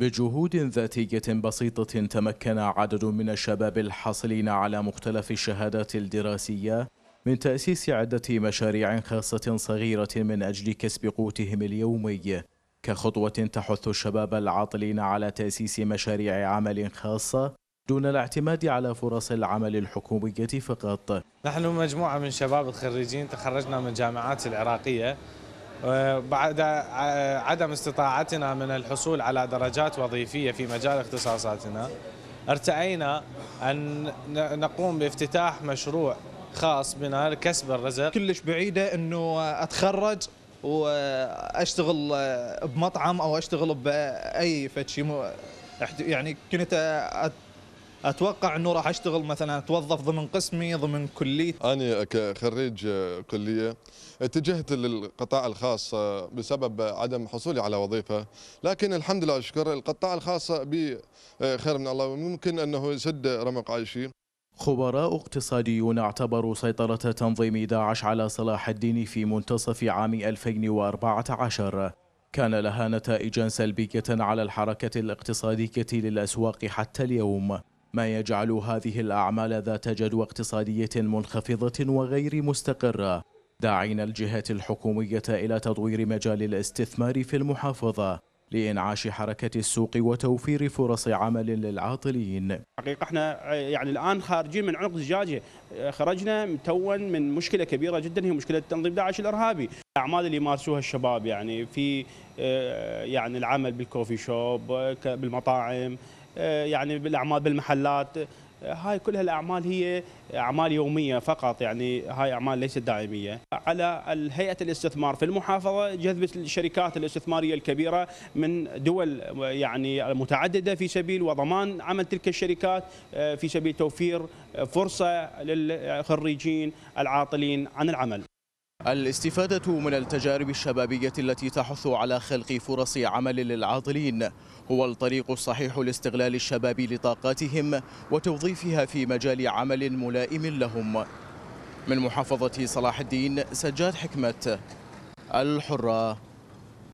بجهود ذاتية بسيطة تمكن عدد من الشباب الحاصلين على مختلف الشهادات الدراسية من تأسيس عدة مشاريع خاصة صغيرة من أجل كسب قوتهم اليومي كخطوة تحث الشباب العاطلين على تأسيس مشاريع عمل خاصة دون الاعتماد على فرص العمل الحكومية فقط نحن مجموعة من شباب الخريجين تخرجنا من الجامعات العراقية بعد عدم استطاعتنا من الحصول على درجات وظيفية في مجال اختصاصاتنا ارتأينا أن نقوم بافتتاح مشروع خاص بنا لكسب الرزق كلش بعيدة أنه أتخرج واشتغل بمطعم او اشتغل باي فد شيء يعني كنت اتوقع انه راح اشتغل مثلا اتوظف ضمن قسمي ضمن كليه انا كخريج كليه اتجهت للقطاع الخاص بسبب عدم حصولي على وظيفه لكن الحمد لله اشكر القطاع الخاص بخير من الله وممكن انه يسد رمق عيشي خبراء اقتصاديون اعتبروا سيطرة تنظيم داعش على صلاح الدين في منتصف عام 2014 كان لها نتائج سلبية على الحركة الاقتصادية للأسواق حتى اليوم ما يجعل هذه الأعمال ذات جدوى اقتصادية منخفضة وغير مستقرة داعين الجهات الحكومية إلى تطوير مجال الاستثمار في المحافظة لإنعاش حركة السوق وتوفير فرص عمل للعاطلين حقيقة احنا يعني الآن خارجين من عنق زجاجة خرجنا توا من مشكلة كبيرة جدا هي مشكلة تنظيم داعش الإرهابي الأعمال اللي يمارسوها الشباب يعني في آه، يعني العمل بالكوفي شوب بالمطاعم آه، يعني بالأعمال بالمحلات هاي كلها الاعمال هي اعمال يوميه فقط يعني هاي اعمال ليست دائميه على الهيئه الاستثمار في المحافظه جذب الشركات الاستثماريه الكبيره من دول يعني متعدده في سبيل وضمان عمل تلك الشركات آه، في سبيل توفير فرصه للخريجين العاطلين عن العمل الاستفادة من التجارب الشبابية التي تحث على خلق فرص عمل للعاطلين هو الطريق الصحيح لاستغلال الشباب لطاقاتهم وتوظيفها في مجال عمل ملائم لهم من محافظة صلاح الدين سجاد حكمة الحرة